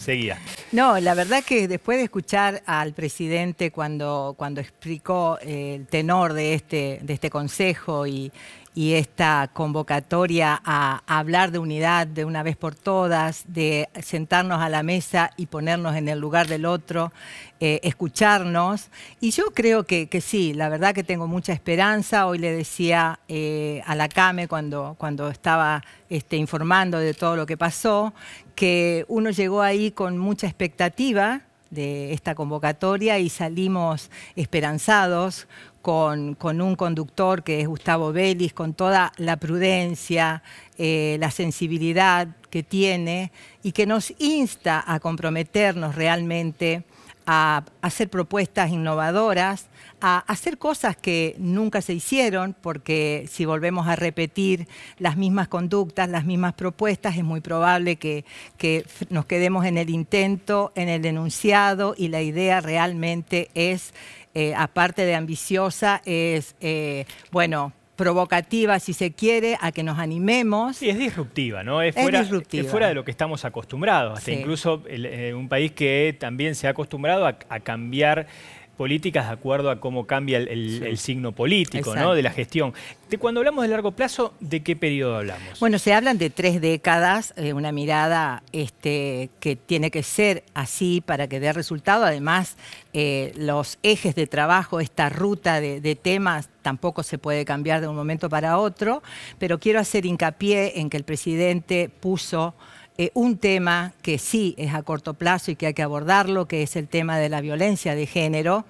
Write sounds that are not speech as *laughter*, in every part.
seguía. No, la verdad que después de escuchar al presidente cuando, cuando explicó eh, el tenor de este, de este consejo y, y esta convocatoria a hablar de unidad de una vez por todas, de sentarnos a la mesa y ponernos en el lugar del otro, eh, escucharnos. Y yo creo que, sí, la verdad que tengo mucha esperanza. Hoy le decía eh, a la CAME cuando, cuando estaba este, informando de todo lo que pasó, que uno llegó ahí con mucha expectativa de esta convocatoria y salimos esperanzados con, un conductor que es Gustavo Vélez, con toda la prudencia, eh, la sensibilidad que tiene y que nos insta a comprometernos realmente a hacer propuestas innovadoras, a hacer cosas que nunca se hicieron, porque si volvemos a repetir las mismas conductas, las mismas propuestas, es muy probable que, nos quedemos en el intento, en el enunciado, y la idea realmente es, eh, aparte de ambiciosa, es, eh, bueno, provocativa, si se quiere, a que nos animemos. Sí, es disruptiva, ¿no? Es, fuera, disruptiva. Es fuera de lo que estamos acostumbrados. incluso eh, un país que también se ha acostumbrado a cambiar políticas de acuerdo a cómo cambia el, signo político de la gestión. cuando hablamos de largo plazo, ¿de qué periodo hablamos? Bueno, se hablan de tres décadas, eh, una mirada este, que tiene que ser así para que dé resultado. Además, eh, los ejes de trabajo, esta ruta de temas tampoco se puede cambiar de un momento para otro, pero quiero hacer hincapié en que el presidente puso eh, un tema que sí es a corto plazo y que hay que abordarlo, que es el tema de la violencia de género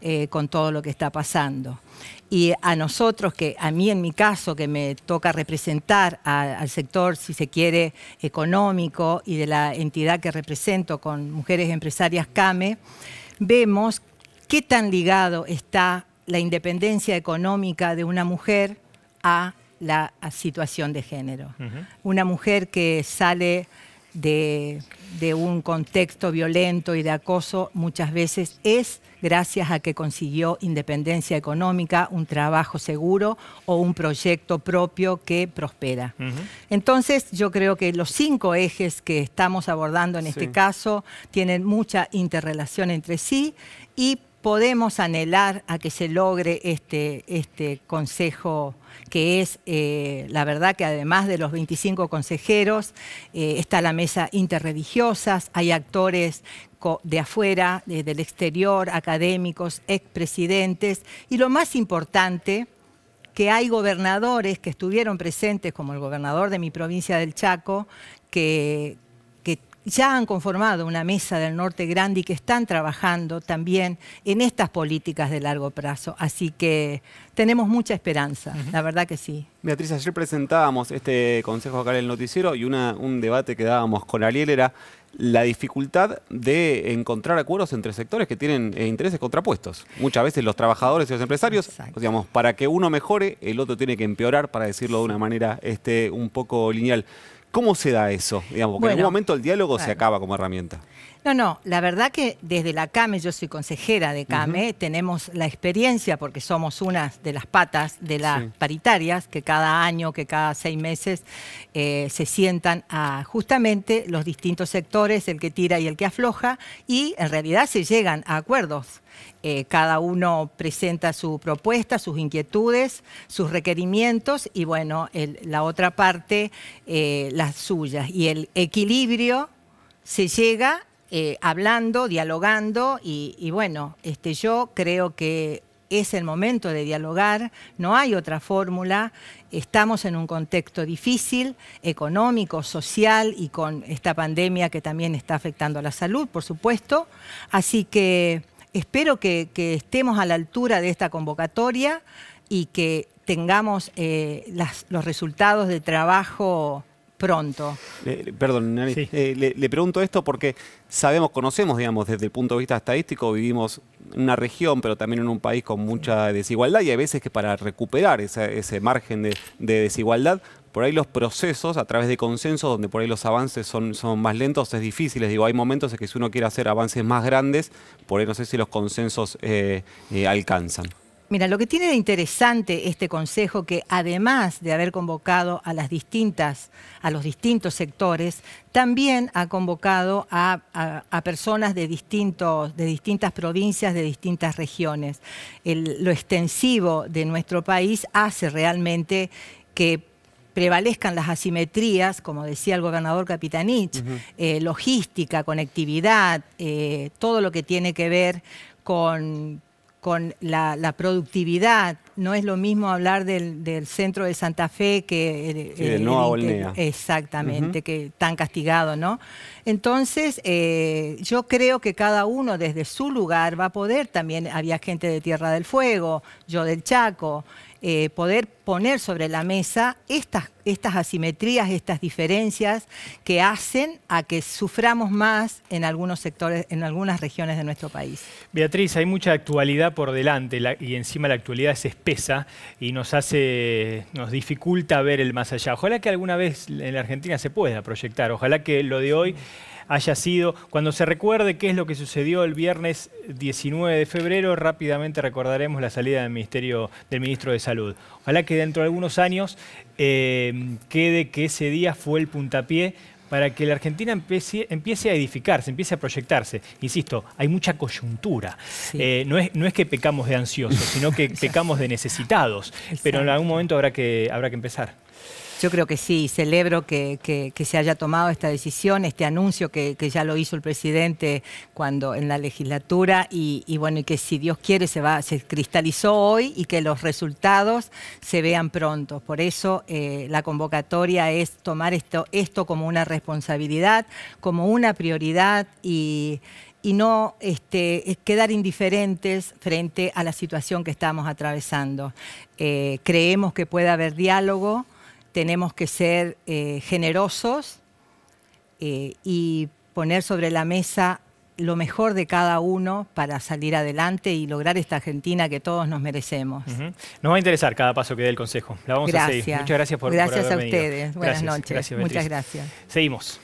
eh, con todo lo que está pasando. Y a nosotros, que a mí en mi caso, que me toca representar al sector, si se quiere, económico y de la entidad que represento con mujeres empresarias CAME, vemos qué tan ligado está la independencia económica de una mujer a la situación de género. Una mujer que sale de, un contexto violento y de acoso muchas veces es gracias a que consiguió independencia económica, un trabajo seguro o un proyecto propio que prospera. Entonces yo creo que los cinco ejes que estamos abordando en este caso tienen mucha interrelación entre sí y podemos anhelar a que se logre este, este consejo que es, eh, la verdad que además de los 25 consejeros, eh, está la mesa interreligiosa, hay actores de afuera, del exterior, académicos, expresidentes, y lo más importante, que hay gobernadores que estuvieron presentes, como el gobernador de mi provincia del Chaco, que, ya han conformado una mesa del norte grande y que están trabajando también en estas políticas de largo plazo. Así que tenemos mucha esperanza, la verdad que sí. Beatriz, ayer presentábamos este consejo acá en el noticiero y un debate que dábamos con Ariel era la dificultad de encontrar acuerdos entre sectores que tienen eh, intereses contrapuestos. Muchas veces los trabajadores y los empresarios, digamos, para que uno mejore, el otro tiene que empeorar, para decirlo de una manera este, un poco lineal. ¿Cómo se da eso? Digamos, en algún momento el diálogo se acaba como herramienta. No, no, la verdad que desde la CAME, yo soy consejera de CAME, tenemos la experiencia porque somos una de las patas de las paritarias que cada año, que cada seis meses eh, se sientan a justamente los distintos sectores, el que tira y el que afloja, y en realidad se llegan a acuerdos. Eh, cada uno presenta su propuesta, sus inquietudes, sus requerimientos y bueno, la otra parte, eh, las suyas. Y el equilibrio se llega eh, hablando, dialogando y, bueno, este, yo creo que es el momento de dialogar, no hay otra fórmula, estamos en un contexto difícil, económico, social y con esta pandemia que también está afectando a la salud, por supuesto, así que espero que, estemos a la altura de esta convocatoria y que tengamos eh, los resultados de trabajo pronto. perdón, eh, le, pregunto esto porque sabemos, conocemos, digamos, desde el punto de vista estadístico, vivimos en una región, pero también en un país con mucha desigualdad y hay veces que para recuperar ese margen de, desigualdad por ahí los procesos a través de consensos, donde por ahí los avances son, más lentos, es difícil. digo, hay momentos en que si uno quiere hacer avances más grandes, por ahí no sé si los consensos eh, eh alcanzan. Mira, lo que tiene de interesante este consejo que además de haber convocado a las distintas, a los distintos sectores, también ha convocado a, personas de, distintos, de distintas provincias, de distintas regiones. lo extensivo de nuestro país hace realmente que prevalezcan las asimetrías, como decía el gobernador Capitanich, eh, logística, conectividad, eh, todo lo que tiene que ver con con la, productividad, no es lo mismo hablar del, centro de Santa Fe que... Eh, eh, no a Exactamente, que tan castigado, ¿no? Entonces, eh, yo creo que cada uno desde su lugar va a poder, también había gente de Tierra del Fuego, yo del Chaco, poder poner sobre la mesa estas, estas asimetrías, estas diferencias que hacen a que suframos más en algunos sectores, en algunas regiones de nuestro país. Beatriz, hay mucha actualidad por delante y encima la actualidad es pesa y nos hace, nos dificulta ver el más allá. Ojalá que alguna vez en la Argentina se pueda proyectar, ojalá que lo de hoy haya sido, cuando se recuerde qué es lo que sucedió el viernes 19 de febrero, rápidamente recordaremos la salida del, ministerio, del ministro de Salud. Ojalá que dentro de algunos años eh, quede que ese día fue el puntapié para que la Argentina empiece, a edificarse, empiece a proyectarse. Insisto, hay mucha coyuntura. Eh, no, es, no, es, que pecamos de ansiosos, sino que *laughs* pecamos de necesitados. Pero en algún momento habrá que, habrá que empezar. Yo creo que sí, celebro que, se haya tomado esta decisión, este anuncio que, ya lo hizo el presidente cuando en la legislatura y, bueno, que si Dios quiere se va, se cristalizó hoy y que los resultados se vean pronto. Por eso eh, la convocatoria es tomar esto, como una responsabilidad, como una prioridad y, no este, quedar indiferentes frente a la situación que estamos atravesando. Eh, creemos que puede haber diálogo, tenemos que ser eh, generosos eh, y poner sobre la mesa lo mejor de cada uno para salir adelante y lograr esta Argentina que todos nos merecemos. Nos va a interesar cada paso que dé el Consejo. La vamos a seguir. Muchas gracias por Gracias a ustedes. Buenas noches. Muchas gracias. Seguimos.